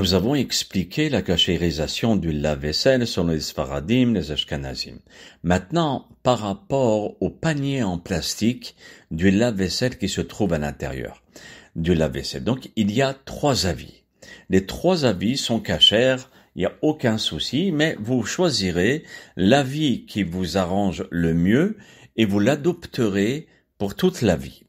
Nous avons expliqué la cachérisation du lave-vaisselle sur les Sfaradim, les ashkanazim. Maintenant, par rapport au panier en plastique du lave-vaisselle qui se trouve à l'intérieur du lave-vaisselle. Donc, il y a trois avis. Les trois avis sont cachères, il n'y a aucun souci, mais vous choisirez l'avis qui vous arrange le mieux et vous l'adopterez pour toute la vie.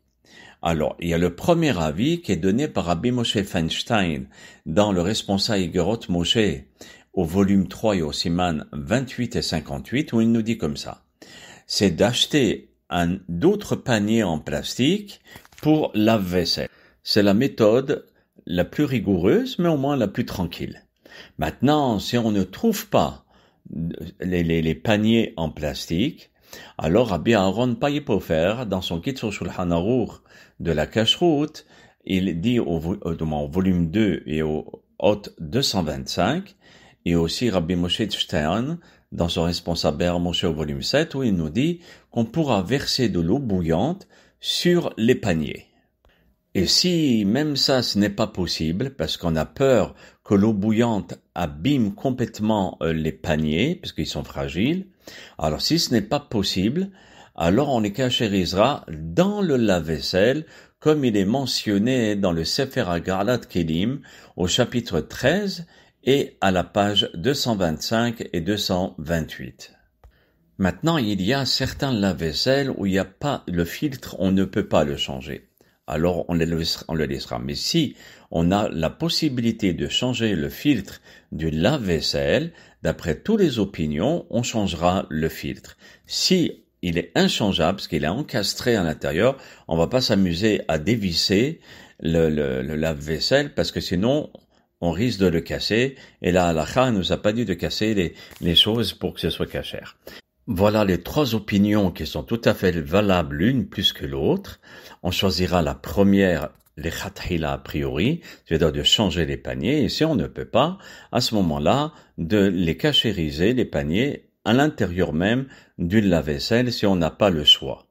Alors, il y a le premier avis qui est donné par Rabbi Moshe Feinstein dans le responsable Igorot Moshe au volume 3 et au siman 28 et 58 où il nous dit comme ça. C'est d'acheter un d'autres paniers en plastique pour la vaisselle. C'est la méthode la plus rigoureuse, mais au moins la plus tranquille. Maintenant, si on ne trouve pas les paniers en plastique, alors Rabbi Aaron Payipofer, dans son sur Shulchan Aruch de la Cache-Route, il dit au, euh, au, volume 2 et au hôte 225, et aussi Rabbi Moshe Stern, dans son responsable Moshe au volume 7, où il nous dit qu'on pourra verser de l'eau bouillante sur les paniers. Et si même ça, ce n'est pas possible, parce qu'on a peur que l'eau bouillante abîme complètement euh, les paniers, parce qu'ils sont fragiles, alors si ce n'est pas possible, alors on les cachérisera dans le lave-vaisselle, comme il est mentionné dans le Sefer Agarlat Kelim, au chapitre 13 et à la page 225 et 228. Maintenant, il y a certains lave-vaisselle où il n'y a pas le filtre, on ne peut pas le changer alors on le, laissera, Mais si on a la possibilité de changer le filtre du lave-vaisselle, d'après toutes les opinions, on changera le filtre. Si il est inchangeable, parce qu'il est encastré à l'intérieur, on va pas s'amuser à dévisser le, lave-vaisselle, parce que sinon, on risque de le casser. Et là, la ne nous a pas dit de casser les, les choses pour que ce soit cachère. Voilà les trois opinions qui sont tout à fait valables l'une plus que l'autre. On choisira la première, les khathila a priori, c'est-à-dire de changer les paniers, et si on ne peut pas, à ce moment-là, de les cachériser, les paniers, à l'intérieur même d'une lave-vaisselle si on n'a pas le choix.